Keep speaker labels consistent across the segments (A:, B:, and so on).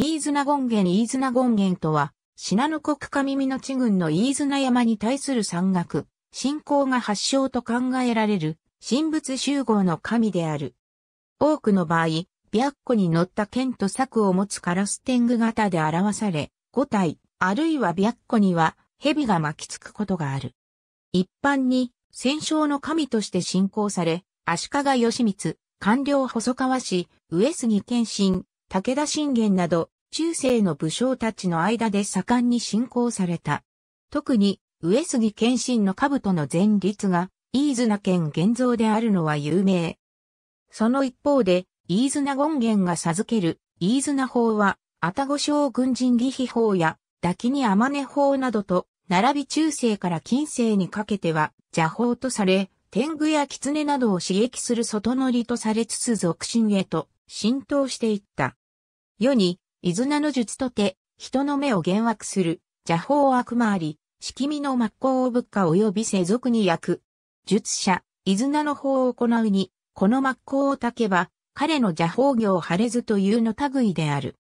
A: 飯綱権ナ飯綱権ンとは、信濃国上美の地群の飯綱山に対する山岳、信仰が発祥と考えられる、神仏集合の神である。多くの場合、白虎に乗った剣と策を持つカラス天狗型で表され、五体、あるいは白虎には蛇が巻きつくことがある。一般に、戦勝の神として信仰され、足利義満、官僚細川氏、上杉謙信、武田信玄など、中世の武将たちの間で盛んに信仰された。特に、上杉謙信の兜の前立が、飯綱県現像であるのは有名。その一方で、飯綱権現が授ける、飯綱法は、愛宕将軍人儀秘法や、抱きに天音法などと、並び中世から近世にかけては、邪法とされ、天狗や狐などを刺激する外乗りとされつつ俗心へと浸透していった。世に、伊豆名の術とて、人の目を幻惑する、邪法悪魔あり、しきみの末光を仏家及び世俗に焼く。術者、伊豆名の法を行うに、この末光を焚けば、彼の邪法行を晴れずというの類である。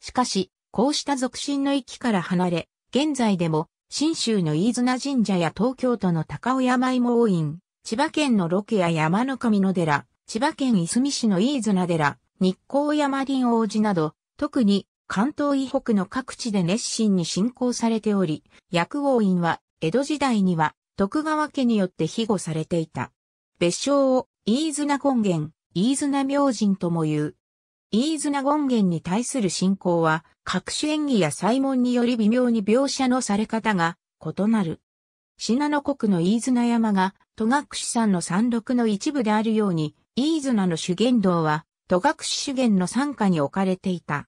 A: しかし、こうした俗心の域から離れ、現在でも、新州の飯綱神社や東京都の高尾山芋王院、千葉県のロケや山の神の寺、千葉県いすみ市の飯綱寺、日光山林王子など、特に関東以北の各地で熱心に信仰されており、薬王院は江戸時代には徳川家によって庇護されていた。別称を飯綱権現、飯綱明神とも言う。飯綱権現に対する信仰は、各種演技や祭文により微妙に描写のされ方が異なる。信濃国の飯綱山が戸隠山の山麓の一部であるように、飯綱の修験道は戸隠主言の傘下に置かれていた。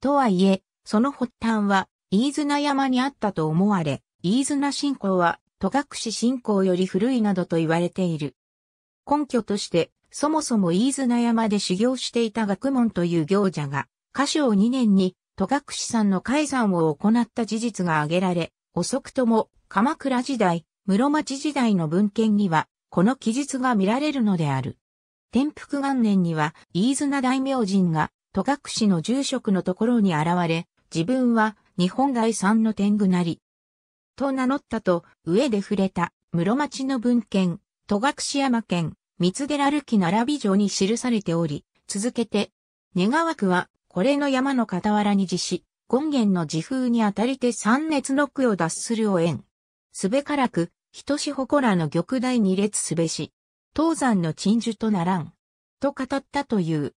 A: とはいえ、その発端は、飯綱山にあったと思われ、飯綱信仰は、戸隠信仰より古いなどと言われている。根拠として、そもそも飯綱山で修行していた学問という行者が、歌唱2年に戸隠山の改ざんを行った事実が挙げられ、遅くとも鎌倉時代、室町時代の文献には、この記述が見られるのである。天福元年には、飯綱大明神が、戸隠の住職のところに現れ、自分は日本外産の天狗なり、と名乗ったと、上で触れた、室町の文献、戸隠山県、三寺歩き並び城に記されており、続けて、願わくは、これの山の傍らに実死、権現の自風にあたりて三熱の句を脱するを縁。すべからく、ひとしほこらの玉台二列すべし。東山の鎮守とならん。と語ったという。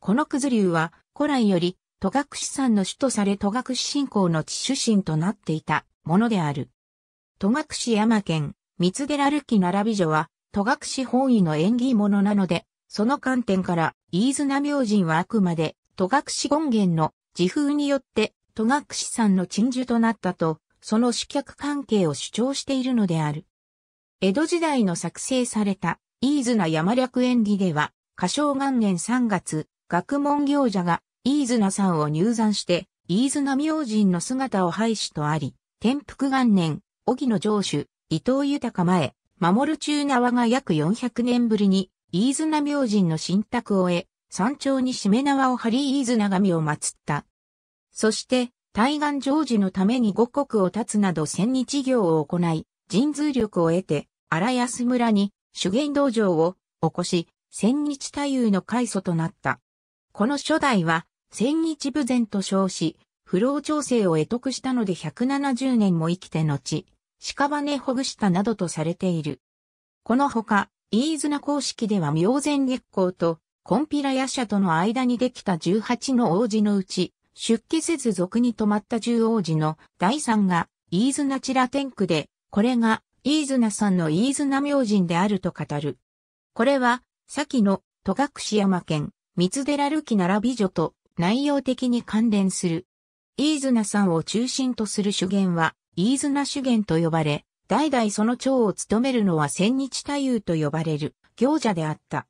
A: この九頭竜は、古来より、戸隠山の主とされ戸隠信仰の地主神となっていたものである。戸隠山県、三寺るき並び女は、戸隠本位の縁起物なので、その観点から、飯綱明神はあくまで、戸隠権現の自風によって、戸隠山の鎮守となったと、その主客関係を主張しているのである。江戸時代の作成された飯綱山略演技では、歌唱元年3月、学問行者が飯綱さんを入山して、飯綱明神の姿を廃止とあり、天福元年、荻野城主、伊藤豊前、守中縄が約400年ぶりに、飯綱明神の新宅を得、山頂にしめ縄を張り飯綱神を祀った。そして、対岸常時のために五国を立つなど千日行を行い、神通力を得て、荒安村に修験道場を起こし、千日太夫の開祖となった。この初代は、千日武前と称し、不老調整を得得したので170年も生きて後、屍ほぐしたなどとされている。このほか、飯綱公式では明前月光と、コンピラヤ社との間にできた18の王子のうち、出家せず俗に止まった十王子の第三が、飯綱チラ天区で、これが飯綱さんの飯綱明神であると語る。これは、先の戸隠山県、三寺るき並び女と内容的に関連する。飯綱さんを中心とする主言は、飯綱主言と呼ばれ、代々その長を務めるのは千日太夫と呼ばれる行者であった。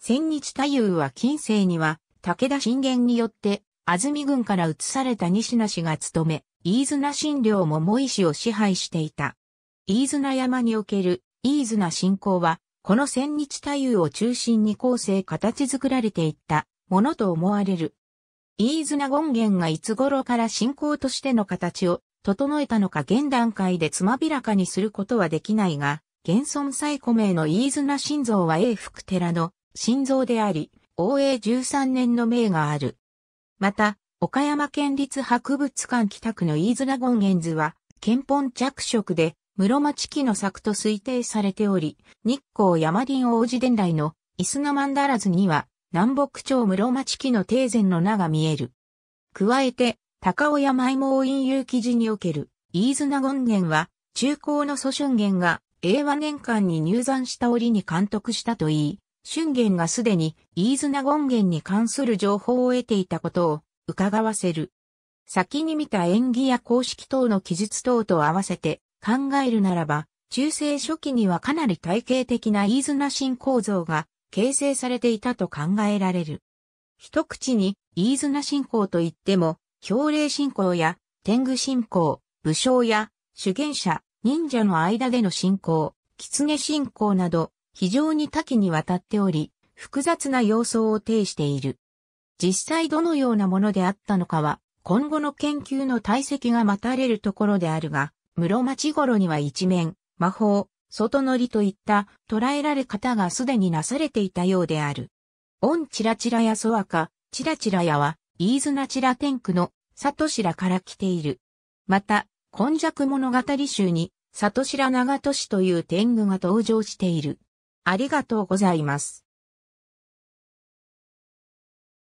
A: 千日太夫は近世には、武田信玄によって、安住軍から移された西名氏が務め、飯綱信療も萌石を支配していた。飯綱山における飯綱信仰は、この千日太夫を中心に構成形作られていったものと思われる。飯綱権現がいつ頃から信仰としての形を整えたのか現段階でつまびらかにすることはできないが、現存最古名の飯綱神像は永福寺の神像であり、応永13年の名がある。また、岡山県立博物館北区の飯綱権現図は、憲本着色で、室町期の作と推定されており、日光山林王子伝来の伊豆の曼荼羅図には、南北朝室町期の定禅の名が見える。加えて、高尾山芋王隠遊記事における、飯綱権現は、中高の祖春元が、英和年間に入山した折に監督したといい、春元がすでに飯綱権現に関する情報を得ていたことを伺わせる。先に見た演技や公式等の記述等と合わせて、考えるならば、中世初期にはかなり体系的な飯綱新構造が形成されていたと考えられる。一口に飯綱信仰といっても、強霊信仰や天狗信仰、武将や主言者、忍者の間での信仰、狐信仰など非常に多岐にわたっており、複雑な様相を呈している。実際どのようなものであったのかは、今後の研究の体積が待たれるところであるが、室町頃には一面、魔法、外乗りといった捉えられ方がすでになされていたようである。オンチラチラやソワカ、チラチラやは、ーズナチラ天空の里ラから来ている。また、今弱物語集に、里ラ長都市という天狗が登場している。ありがとうございます。